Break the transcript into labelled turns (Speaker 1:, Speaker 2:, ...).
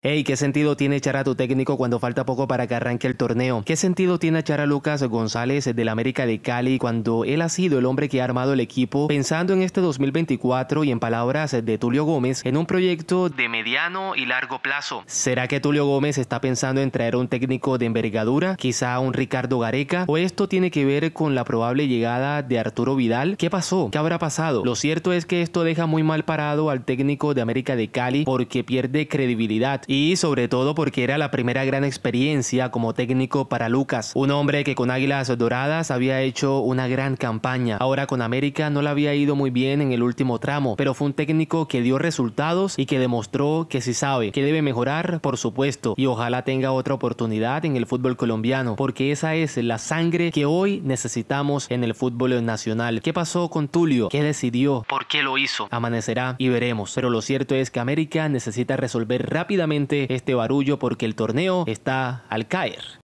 Speaker 1: Hey, ¿qué sentido tiene echar a tu técnico cuando falta poco para que arranque el torneo? ¿Qué sentido tiene echar a Lucas González del América de Cali cuando él ha sido el hombre que ha armado el equipo pensando en este 2024 y en palabras de Tulio Gómez en un proyecto
Speaker 2: de mediano y largo plazo?
Speaker 1: ¿Será que Tulio Gómez está pensando en traer un técnico de envergadura, quizá un Ricardo Gareca? ¿O esto tiene que ver con la probable llegada de Arturo Vidal? ¿Qué pasó? ¿Qué habrá pasado? Lo cierto es que esto deja muy mal parado al técnico de América de Cali porque pierde credibilidad y sobre todo porque era la primera gran experiencia como técnico para Lucas, un hombre que con Águilas Doradas había hecho una gran campaña. Ahora con América no le había ido muy bien en el último tramo, pero fue un técnico que dio resultados y que demostró que sí sabe, que debe mejorar, por supuesto, y ojalá tenga otra oportunidad en el fútbol colombiano, porque esa es la sangre que hoy necesitamos en el fútbol nacional. ¿Qué pasó con Tulio? ¿Qué decidió? ¿Por qué lo hizo? Amanecerá y veremos, pero lo cierto es que América necesita resolver rápidamente este barullo porque el torneo está al caer.